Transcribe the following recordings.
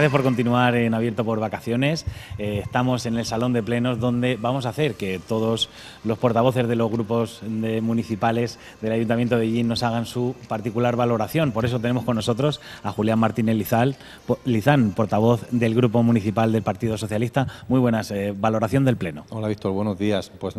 Gracias por continuar en Abierto por Vacaciones. Eh, estamos en el Salón de Plenos donde vamos a hacer que todos los portavoces de los grupos municipales del Ayuntamiento de Gin nos hagan su particular valoración. Por eso tenemos con nosotros a Julián Martínez Lizal, Lizán, portavoz del Grupo Municipal del Partido Socialista. Muy buenas, eh, valoración del Pleno. Hola Víctor, buenos días. Pues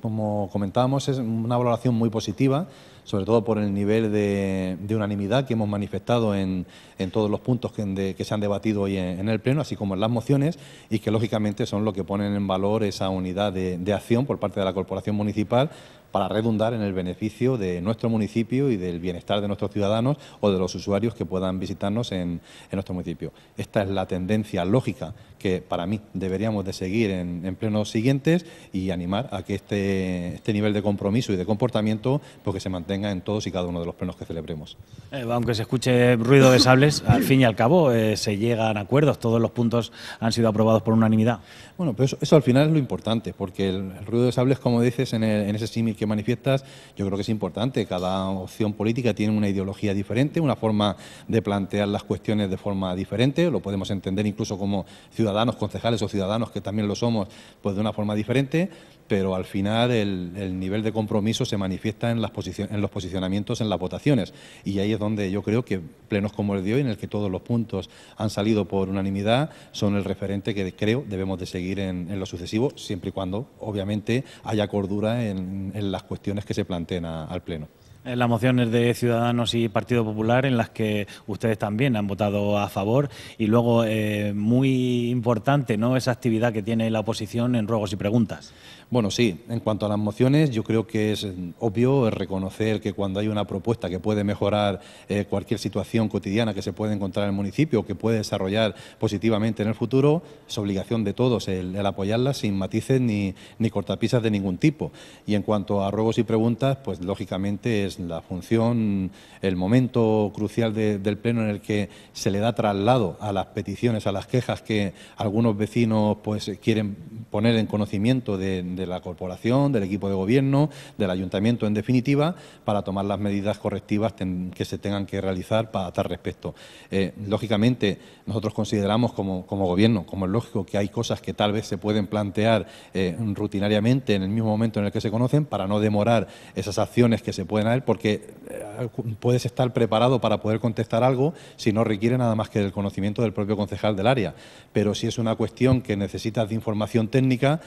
como comentábamos es una valoración muy positiva sobre todo por el nivel de, unanimidad que hemos manifestado en, todos los puntos que, se han debatido hoy en, el Pleno, así como en las mociones, y que lógicamente son lo que ponen en valor esa unidad de, de acción por parte de la Corporación Municipal para redundar en el beneficio de nuestro municipio y del bienestar de nuestros ciudadanos o de los usuarios que puedan visitarnos en, en nuestro municipio. Esta es la tendencia lógica que para mí deberíamos de seguir en, plenos siguientes y animar a que este, este nivel de compromiso y de comportamiento porque pues, se mantenga en todos y cada uno de los plenos que celebremos. Eh, aunque se escuche ruido de sables, al fin y al cabo eh, se llegan acuerdos, todos los puntos han sido aprobados por unanimidad. Bueno, pero eso, al final es lo importante, porque el, ruido de sables, como dices en, en ese símil manifiestas, yo creo que es importante. Cada opción política tiene una ideología diferente, una forma de plantear las cuestiones de forma diferente. Lo podemos entender incluso como ciudadanos, concejales o ciudadanos que también lo somos, pues de una forma diferente. Pero al final el, nivel de compromiso se manifiesta en, las en los posicionamientos, en las votaciones. Y ahí es donde yo creo que plenos como el de hoy, en el que todos los puntos han salido por unanimidad, son el referente que creo debemos de seguir en, lo sucesivo, siempre y cuando, obviamente, haya cordura en la las cuestiones que se planteen al Pleno las mociones de Ciudadanos y Partido Popular en las que ustedes también han votado a favor y luego eh, muy importante no esa actividad que tiene la oposición en ruegos y preguntas. Bueno, sí, en cuanto a las mociones yo creo que es obvio reconocer que cuando hay una propuesta que puede mejorar eh, cualquier situación cotidiana que se puede encontrar en el municipio, que puede desarrollar positivamente en el futuro, es obligación de todos el, apoyarla sin matices ni, ni cortapisas de ningún tipo. Y en cuanto a ruegos y preguntas, pues lógicamente es la función, el momento crucial del Pleno en el que se le da traslado a las peticiones, a las quejas que algunos vecinos pues, quieren poner en conocimiento de, la corporación, del equipo de gobierno, del ayuntamiento en definitiva, para tomar las medidas correctivas que se tengan que realizar para tal respecto. Eh, lógicamente, nosotros consideramos como, gobierno, como es lógico, que hay cosas que tal vez se pueden plantear eh, rutinariamente en el mismo momento en el que se conocen para no demorar esas acciones que se pueden haber porque eh, puedes estar preparado para poder contestar algo si no requiere nada más que el conocimiento del propio concejal del área. Pero si es una cuestión que necesitas de información técnica,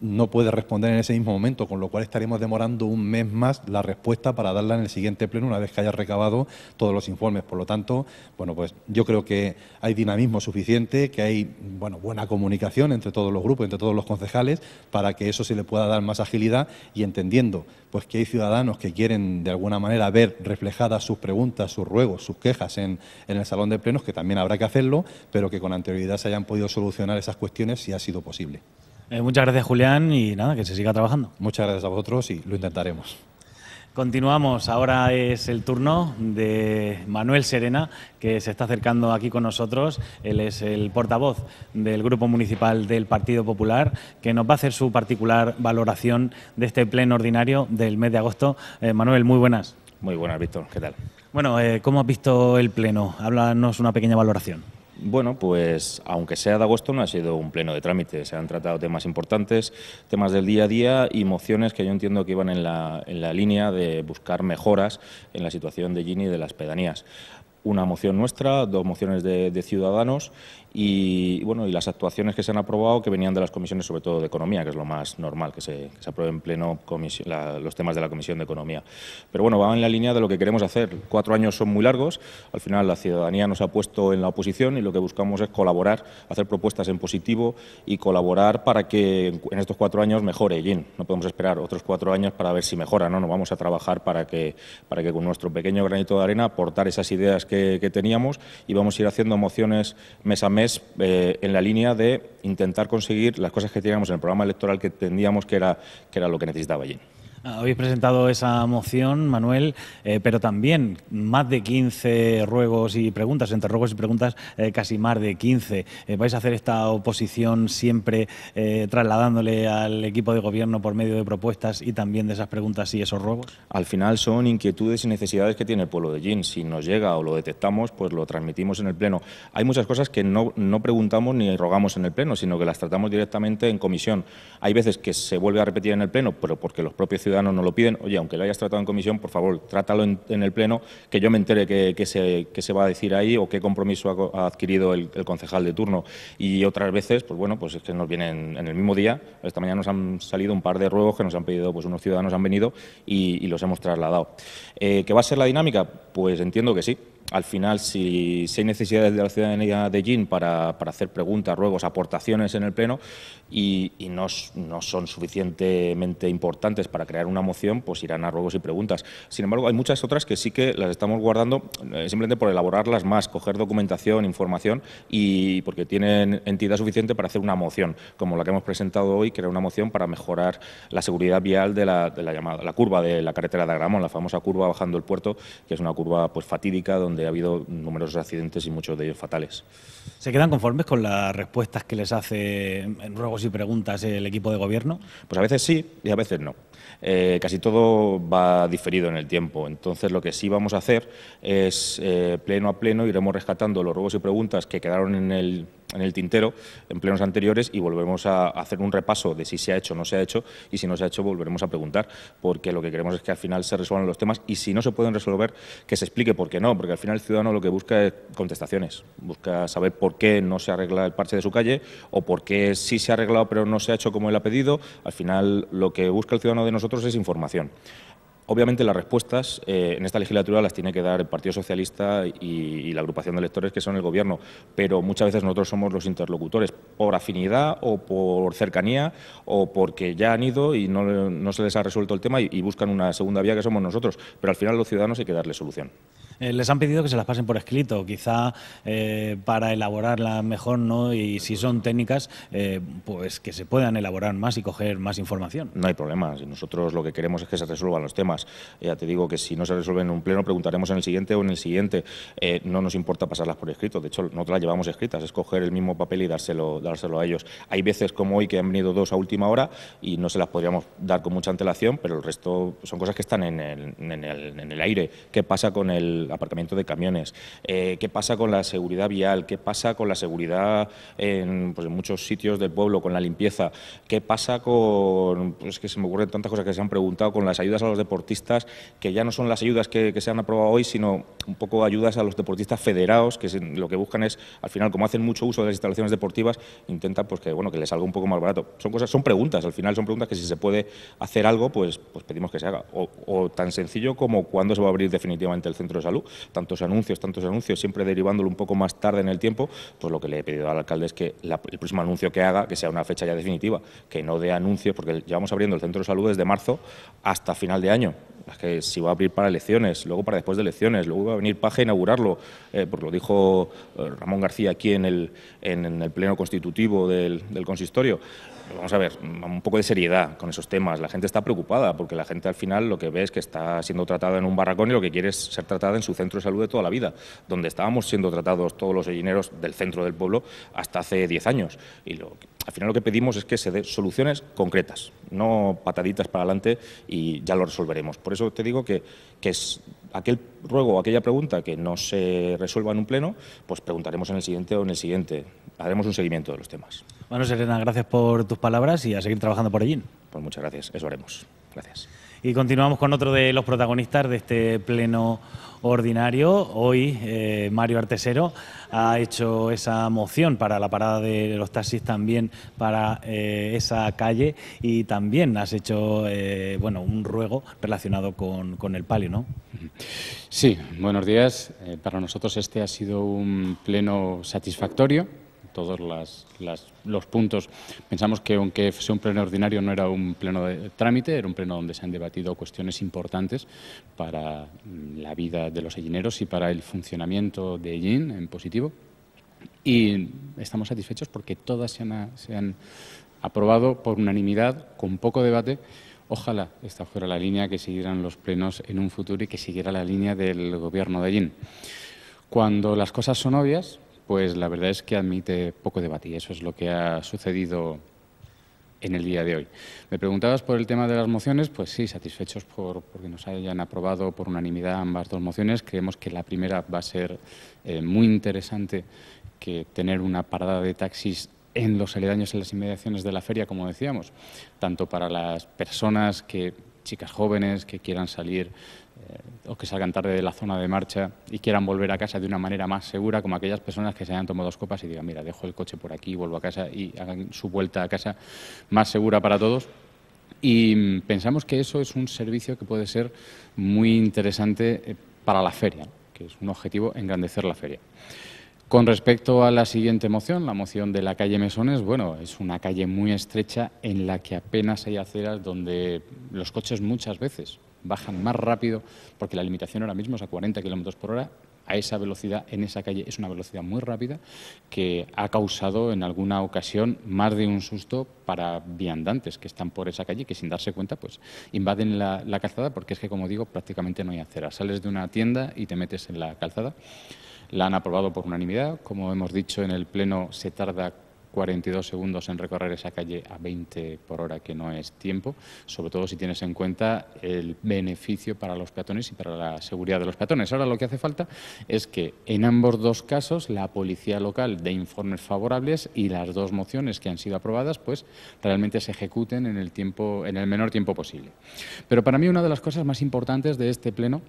no puede responder en ese mismo momento, con lo cual estaremos demorando un mes más la respuesta para darla en el siguiente pleno una vez que haya recabado todos los informes. Por lo tanto, bueno, pues yo creo que hay dinamismo suficiente, que hay bueno, buena comunicación entre todos los grupos, entre todos los concejales, para que eso se le pueda dar más agilidad y entendiendo pues que hay ciudadanos que quieren de alguna manera ver reflejadas sus preguntas, sus ruegos, sus quejas en, en el salón de plenos, que también habrá que hacerlo, pero que con anterioridad se hayan podido solucionar esas cuestiones si ha sido posible. Eh, muchas gracias, Julián, y nada, que se siga trabajando. Muchas gracias a vosotros y lo intentaremos. Continuamos, ahora es el turno de Manuel Serena, que se está acercando aquí con nosotros. Él es el portavoz del Grupo Municipal del Partido Popular, que nos va a hacer su particular valoración de este pleno ordinario del mes de agosto. Eh, Manuel, muy buenas. Muy buenas, Víctor. ¿Qué tal? Bueno, eh, ¿cómo has visto el pleno? Háblanos una pequeña valoración. Bueno, pues aunque sea de agosto no ha sido un pleno de trámite, se han tratado temas importantes, temas del día a día y mociones que yo entiendo que iban en la, en la línea de buscar mejoras en la situación de Gini y de las pedanías una moción nuestra, dos mociones de, ciudadanos y bueno y las actuaciones que se han aprobado que venían de las comisiones sobre todo de economía, que es lo más normal que se, aprueben en pleno los temas de la comisión de economía. Pero bueno, va en la línea de lo que queremos hacer. Cuatro años son muy largos. Al final la ciudadanía nos ha puesto en la oposición y lo que buscamos es colaborar, hacer propuestas en positivo y colaborar para que en estos cuatro años mejore y No podemos esperar otros cuatro años para ver si mejora. No, nos vamos a trabajar para que para que con nuestro pequeño granito de arena aportar esas ideas que, teníamos y vamos a ir haciendo mociones mes a mes eh, en la línea de intentar conseguir las cosas que teníamos en el programa electoral que entendíamos que era, que era lo que necesitaba allí. Habéis ah, presentado esa moción, Manuel, eh, pero también más de 15 ruegos y preguntas, entre ruegos y preguntas eh, casi más de 15. Eh, vais a hacer esta oposición siempre trasladándole al equipo de gobierno por medio de propuestas y también de esas preguntas y esos ruegos. Al final son inquietudes y necesidades que tiene el pueblo de Gin. Si nos llega o lo detectamos, pues lo transmitimos en el Pleno. Hay muchas cosas que no, no preguntamos ni rogamos en el Pleno, sino que las tratamos directamente en comisión. Hay veces que se vuelve a repetir en el Pleno, pero porque los propios ciudadanos ciudadanos nos lo piden, oye, aunque lo hayas tratado en comisión, por favor, trátalo en, el Pleno, que yo me entere qué se, se, va a decir ahí o qué compromiso ha, adquirido el, concejal de turno. Y otras veces, pues bueno, pues es que nos vienen en el mismo día. Esta mañana nos han salido un par de ruegos que nos han pedido, pues unos ciudadanos han venido y, los hemos trasladado. Eh, ¿Qué va a ser la dinámica? Pues entiendo que sí. Al final, si, hay necesidades de la ciudadanía de Gin para, hacer preguntas, ruegos, aportaciones en el Pleno y, no, son suficientemente importantes para crear una moción, pues irán a ruegos y preguntas. Sin embargo, hay muchas otras que sí que las estamos guardando eh, simplemente por elaborarlas más, coger documentación, información y porque tienen entidad suficiente para hacer una moción, como la que hemos presentado hoy, que era una moción para mejorar la seguridad vial de la, llamada, la curva de la carretera de Agramón, la famosa curva bajando el puerto, que es una curva pues fatídica donde ha habido numerosos accidentes y muchos de ellos fatales. ¿Se quedan conformes con las respuestas que les hace en ruegos y preguntas el equipo de gobierno? Pues a veces sí y a veces no. Eh, casi todo va diferido en el tiempo. Entonces, lo que sí vamos a hacer es, eh, pleno a pleno, iremos rescatando los robos y preguntas que quedaron en el, en el tintero en plenos anteriores y volvemos a hacer un repaso de si se ha hecho o no se ha hecho y si no se ha hecho volveremos a preguntar porque lo que queremos es que al final se resuelvan los temas y si no se pueden resolver que se explique por qué no, porque al final el ciudadano lo que busca es contestaciones, busca saber por qué no se arregla el parche de su calle o por qué sí se ha arreglado pero no se ha hecho como él ha pedido, al final lo que busca el ciudadano de nosotros es información. Obviamente las respuestas eh, en esta legislatura las tiene que dar el Partido Socialista y, la agrupación de electores que son el Gobierno, pero muchas veces nosotros somos los interlocutores por afinidad o por cercanía o porque ya han ido y no, no se les ha resuelto el tema y, y buscan una segunda vía que somos nosotros, pero al final los ciudadanos hay que darle solución. Eh, les han pedido que se las pasen por escrito, quizá eh, para elaborarlas mejor, ¿no? Y si son técnicas, eh, pues que se puedan elaborar más y coger más información. No hay problema. Nosotros lo que queremos es que se resuelvan los temas. Ya te digo que si no se resuelven en un pleno, preguntaremos en el siguiente o en el siguiente. no nos importa pasarlas por escrito. De hecho, no las llevamos escritas. Es coger el mismo papel y dárselo, dárselo a ellos. Hay veces como hoy que han venido dos a última hora y no se las podríamos dar con mucha antelación, pero el resto son cosas que están en el, en el, en el aire. ¿Qué pasa con el aparcamiento de camiones, eh, qué pasa con la seguridad vial, qué pasa con la seguridad en, pues, muchos sitios del pueblo, con la limpieza, qué pasa con, pues que se me ocurren tantas cosas que se han preguntado, con las ayudas a los deportistas, que ya no son las ayudas que, se han aprobado hoy, sino un poco ayudas a los deportistas federados, que lo que buscan es, al final, como hacen mucho uso de las instalaciones deportivas, intentan pues, que, bueno, que les salga un poco más barato. Son, cosas, son preguntas, al final son preguntas que si se puede hacer algo, pues, pues pedimos que se haga. o tan sencillo como cuándo se va a abrir definitivamente el centro de salud tantos anuncios, tantos anuncios, siempre derivándolo un poco más tarde en el tiempo, pues lo que le he pedido al alcalde es que el próximo anuncio que haga, que sea una fecha ya definitiva, que no dé anuncios, porque llevamos abriendo el centro de salud desde marzo hasta final de año que si va a abrir para elecciones, luego para después de elecciones, luego va a venir Paje a inaugurarlo, eh, porque lo dijo eh, Ramón García aquí en el, el pleno constitutivo del consistorio vamos a ver, un poco de seriedad con esos temas. La gente está preocupada porque la gente al final lo que ve es que está siendo tratada en un barracón y lo que quiere es ser tratada en su centro de salud de toda la vida, donde estábamos siendo tratados todos los gallineros del centro del pueblo hasta hace 10 años. Y lo, al final lo que pedimos es que se den soluciones concretas, no pataditas para adelante y ya lo resolveremos. Por eso te digo que, que es aquel ruego, o aquella pregunta que no se resuelva en un pleno, pues preguntaremos en el siguiente o en el siguiente haremos un seguimiento de los temas. Bueno, Serena, gracias por tus palabras y a seguir trabajando por allí. Pues muchas gracias, eso haremos. Gracias. Y continuamos con otro de los protagonistas de este pleno ordinario. Hoy eh, Mario Artesero ha hecho esa moción para la parada de los taxis también para eh, esa calle y también has hecho eh, bueno un ruego relacionado con, con, el palio, ¿no? Sí, buenos días. para nosotros este ha sido un pleno satisfactorio todos los puntos. Pensamos que aunque sea un pleno ordinario, no era un pleno de trámite, era un pleno donde se han debatido cuestiones importantes para mm, la vida de los egineros y para el funcionamiento de Ellín en positivo. Y estamos satisfechos porque todas se han, se han aprobado por unanimidad, con poco debate, Ojalá esta fuera la línea que siguieran los plenos en un futuro y que siguiera la línea del gobierno de Egin Cuando las cosas son obvias, pues la verdad es que admite poco debate y eso es lo que ha sucedido en el día de hoy. Me preguntabas por el tema de las mociones, pues sí, satisfechos por porque nos hayan aprobado por unanimidad ambas dos mociones. Creemos que la primera va a ser eh, muy interesante que tener una parada de taxis en los aledaños, en las inmediaciones de la feria, como decíamos, tanto para las personas que chicas jóvenes que quieran salir eh, o que salgan tarde de la zona de marcha y quieran volver a casa de una manera más segura, como aquellas personas que se hayan tomado dos copas y digan, mira, dejo el coche por aquí, vuelvo a casa y hagan su vuelta a casa más segura para todos. Y mm, pensamos que eso es un servicio que puede ser muy interesante eh, para la feria, que es un objetivo engrandecer la feria. Con respecto a la siguiente moción, la moción de la calle Mesones, bueno, es una calle muy estrecha en la que apenas hay aceras donde los coches muchas veces bajan más rápido porque la limitación ahora mismo es a 40 kilómetros por hora. A esa velocidad, en esa calle, es una velocidad muy rápida que ha causado en alguna ocasión más de un susto para viandantes que están por esa calle que sin darse cuenta pues invaden la, la calzada porque es que, como digo, prácticamente no hay aceras. Sales de una tienda y te metes en la calzada. La han aprobado por unanimidad. Como hemos dicho, en el Pleno se tarda 42 segundos en recorrer esa calle a 20 por hora, que no es tiempo, sobre todo si tienes en cuenta el beneficio para los peatones y para la seguridad de los peatones. Ahora lo que hace falta es que en ambos dos casos la policía local dé informes favorables y las dos mociones que han sido aprobadas, pues realmente se ejecuten en el, tiempo, en el menor tiempo posible. Pero para mí una de las cosas más importantes de este pleno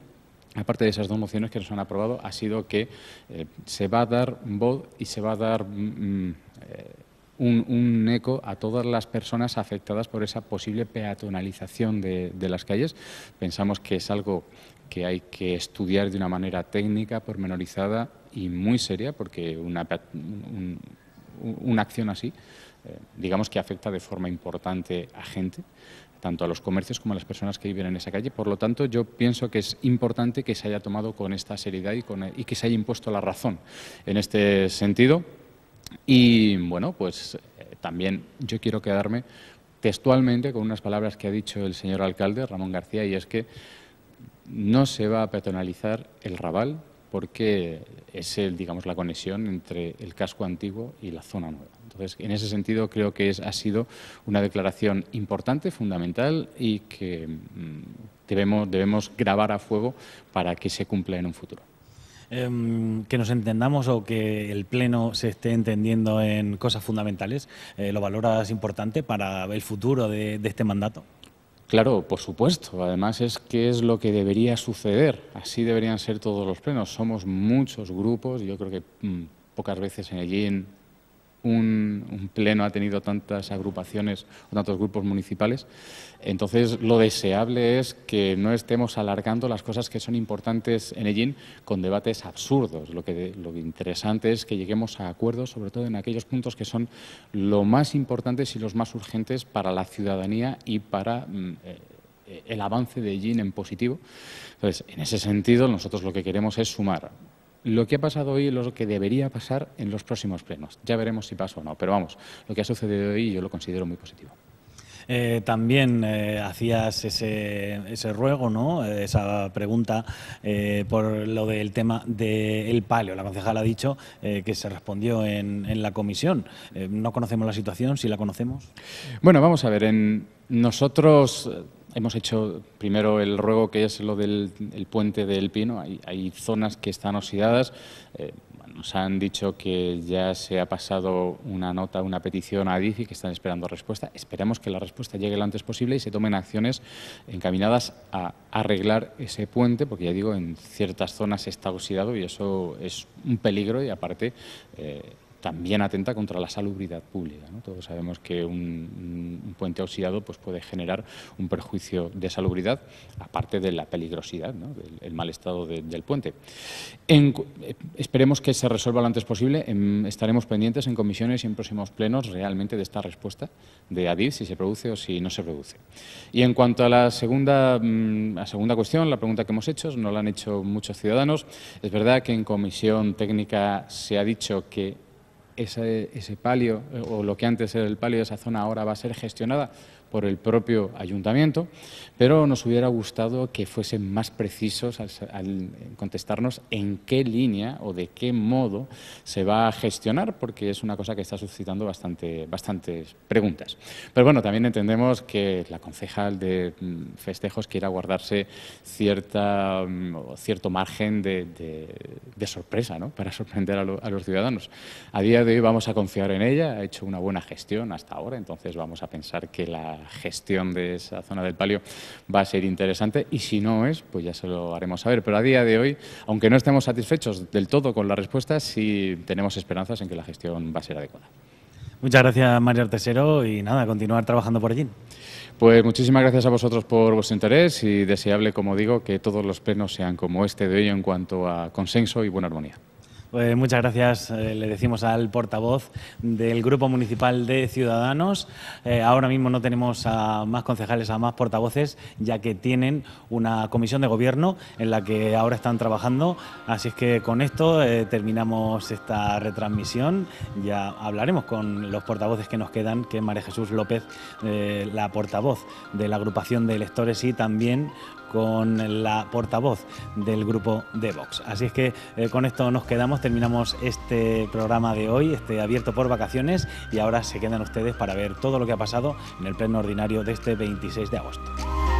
aparte de esas dos mociones que nos han aprobado, ha sido que eh, se va a dar voz y se va a dar mm, mm, eh, un, eco a todas las personas afectadas por esa posible peatonalización de, las calles. Pensamos que es algo que hay que estudiar de una manera técnica, pormenorizada y muy seria, porque una, una acción así, eh, digamos que afecta de forma importante a gente tanto a los comercios como a las personas que viven en esa calle. Por lo tanto, yo pienso que es importante que se haya tomado con esta seriedad y, que se haya impuesto la razón en este sentido. Y bueno, pues eh, también yo quiero quedarme textualmente con unas palabras que ha dicho el señor alcalde Ramón García y es que no se va a peatonalizar el Raval porque es el, digamos, la conexión entre el casco antiguo y la zona nueva. Entonces, en ese sentido, creo que es, ha sido una declaración importante, fundamental y que mm, debemos, debemos grabar a fuego para que se cumpla en un futuro em, que nos entendamos o que el Pleno se esté entendiendo en cosas fundamentales, eh, ¿lo valoras importante para el futuro de, este mandato? Claro, por supuesto. Además es que es lo que debería suceder. Así deberían ser todos los plenos. Somos muchos grupos. Yo creo que mm, pocas veces en el en, un, pleno ha tenido tantas agrupaciones o tantos grupos municipales. Entonces, lo deseable es que no estemos alargando las cosas que son importantes en Ellín con debates absurdos. Lo que lo interesante es que lleguemos a acuerdos, sobre todo en aquellos puntos que son lo más importantes y los más urgentes para la ciudadanía y para mm, eh, eh, el avance de Ellín en positivo. Entonces, en ese sentido, nosotros lo que queremos es sumar lo que ha pasado hoy es lo que debería pasar en los próximos plenos. Ya veremos si pasa o no, pero vamos, lo que ha sucedido hoy yo lo considero muy positivo. Eh, también eh, hacías ese, ese, ruego, ¿no? Eh, esa pregunta por lo del tema del palio. La concejal ha dicho que se respondió en, en la comisión. no conocemos la situación, si la conocemos. Bueno, vamos a ver, en nosotros hemos hecho primero el ruego que es lo del puente del pino. Hay, zonas que están oxidadas. Eh, nos han dicho que ya se ha pasado una nota, una petición a DIFI, que están esperando respuesta. Esperemos que la respuesta llegue lo antes posible y se tomen acciones encaminadas a arreglar ese puente, porque ya digo, en ciertas zonas está oxidado y eso es un peligro y aparte eh, también atenta contra la salubridad pública. Todos sabemos que un, puente oxidado pues, puede generar un perjuicio de salubridad, aparte de la peligrosidad, del mal estado del puente. Eh, esperemos que se resuelva lo antes posible. Em, estaremos pendientes en comisiones y en próximos plenos realmente de esta respuesta de Adif, si se produce o si no se produce. Y en cuanto a la segunda, mm, la segunda cuestión, la pregunta que hemos hecho, no la han hecho muchos ciudadanos, es verdad que en comisión técnica se ha dicho que ese, ese palio eh, o lo que antes era el palio de esa zona ahora va a ser gestionada por el propio ayuntamiento, pero nos hubiera gustado que fuesen más precisos al, contestarnos en qué línea o de qué modo se va a gestionar, porque es una cosa que está suscitando bastante, bastantes preguntas. Pero bueno, también entendemos que la concejal de mm, festejos quiera guardarse cierta, mm, cierto margen de, de, sorpresa, ¿no? para sorprender a los ciudadanos. A día de hoy vamos a confiar en ella, ha hecho una buena gestión hasta ahora, entonces vamos a pensar que la gestión de esa zona del palio va a ser interesante y si no es, pues ya se lo haremos saber. Pero a día de hoy, aunque no estemos satisfechos del todo con la respuesta, sí tenemos esperanzas en que la gestión va a ser adecuada. Muchas gracias, Mario Artesero, y nada, continuar trabajando por allí. Pues muchísimas gracias a vosotros por vuestro interés y deseable, como digo, que todos los plenos sean como este de hoy en cuanto a consenso y buena armonía. Eh, muchas gracias, eh, le decimos al portavoz del Grupo Municipal de Ciudadanos. Eh, ahora mismo no tenemos a más concejales, a más portavoces, ya que tienen una comisión de gobierno en la que ahora están trabajando. Así es que con esto terminamos esta retransmisión. Ya hablaremos con los portavoces que nos quedan, que es María Jesús López, la portavoz de la agrupación de electores y también con la portavoz del grupo de Vox. Así es que eh, con esto nos quedamos, terminamos este programa de hoy, este abierto por vacaciones, y ahora se quedan ustedes para ver todo lo que ha pasado en el pleno ordinario de este 26 de agosto.